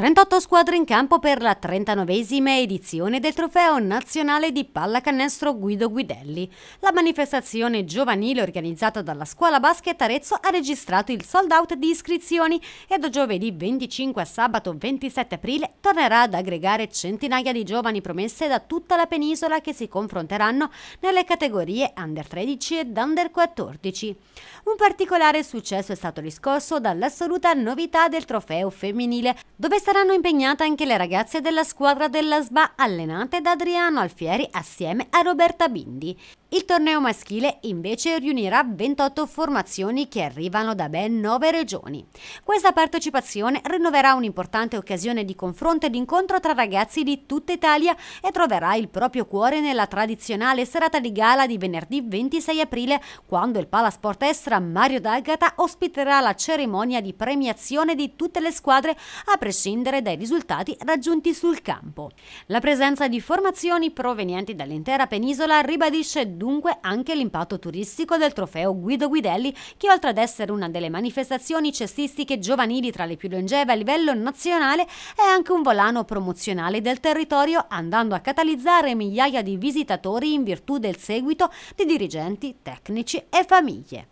38 squadre in campo per la 39esima edizione del trofeo nazionale di pallacanestro Guido Guidelli. La manifestazione giovanile organizzata dalla scuola basket Arezzo ha registrato il sold out di iscrizioni e da giovedì 25 a sabato 27 aprile tornerà ad aggregare centinaia di giovani promesse da tutta la penisola che si confronteranno nelle categorie under 13 ed under 14. Un particolare successo è stato riscosso dall'assoluta novità del trofeo femminile, dove è stata saranno impegnate anche le ragazze della squadra della SBA allenate da Adriano Alfieri assieme a Roberta Bindi. Il torneo maschile invece riunirà 28 formazioni che arrivano da ben 9 regioni. Questa partecipazione rinnoverà un'importante occasione di confronto ed incontro tra ragazzi di tutta Italia e troverà il proprio cuore nella tradizionale serata di gala di venerdì 26 aprile quando il Palasport Estra Mario D'Agata ospiterà la cerimonia di premiazione di tutte le squadre a prescindere prescindere dai risultati raggiunti sul campo. La presenza di formazioni provenienti dall'intera penisola ribadisce dunque anche l'impatto turistico del trofeo Guido Guidelli che oltre ad essere una delle manifestazioni cestistiche giovanili tra le più longeve a livello nazionale è anche un volano promozionale del territorio andando a catalizzare migliaia di visitatori in virtù del seguito di dirigenti, tecnici e famiglie.